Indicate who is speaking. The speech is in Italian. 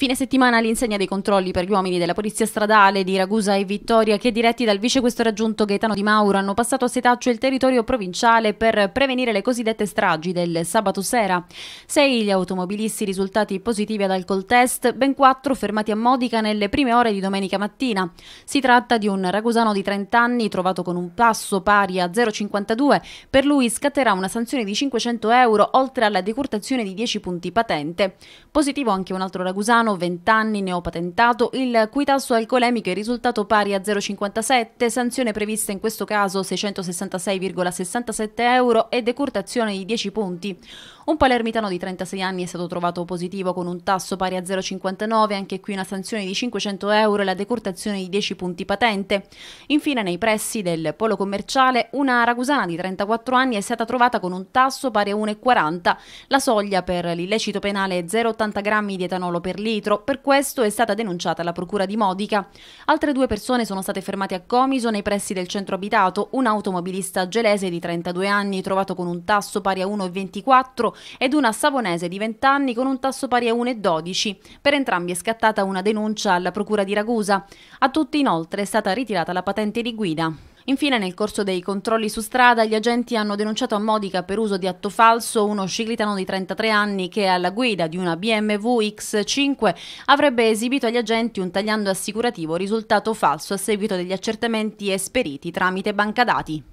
Speaker 1: Fine settimana all'insegna dei controlli per gli uomini della Polizia Stradale di Ragusa e Vittoria che diretti dal vicequestore aggiunto Gaetano Di Mauro hanno passato a setaccio il territorio provinciale per prevenire le cosiddette stragi del sabato sera. Sei gli automobilisti risultati positivi ad alcol test, ben quattro fermati a Modica nelle prime ore di domenica mattina. Si tratta di un ragusano di 30 anni trovato con un passo pari a 0,52. Per lui scatterà una sanzione di 500 euro oltre alla decurtazione di 10 punti patente. Positivo anche un altro ragusano italiano, 20 anni, neopatentato, il cui tasso alcolemico è risultato pari a 0,57, sanzione prevista in questo caso 666,67 euro e decurtazione di 10 punti. Un palermitano di 36 anni è stato trovato positivo con un tasso pari a 0,59, anche qui una sanzione di 500 euro e la decurtazione di 10 punti patente. Infine, nei pressi del polo commerciale, una ragusana di 34 anni è stata trovata con un tasso pari a 1,40. La soglia per l'illecito penale è 0,80 grammi di etanolo per litro metro. Per questo è stata denunciata la procura di Modica. Altre due persone sono state fermate a Comiso nei pressi del centro abitato, un automobilista gelese di 32 anni trovato con un tasso pari a 1,24 ed una savonese di 20 anni con un tasso pari a 1,12. Per entrambi è scattata una denuncia alla procura di Ragusa. A tutti inoltre è stata ritirata la patente di guida. Infine, nel corso dei controlli su strada, gli agenti hanno denunciato a Modica per uso di atto falso uno ciclitano di 33 anni che alla guida di una BMW X5 avrebbe esibito agli agenti un tagliando assicurativo risultato falso a seguito degli accertamenti esperiti tramite banca dati.